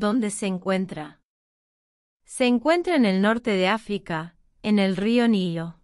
¿Dónde se encuentra? Se encuentra en el norte de África, en el río Nilo.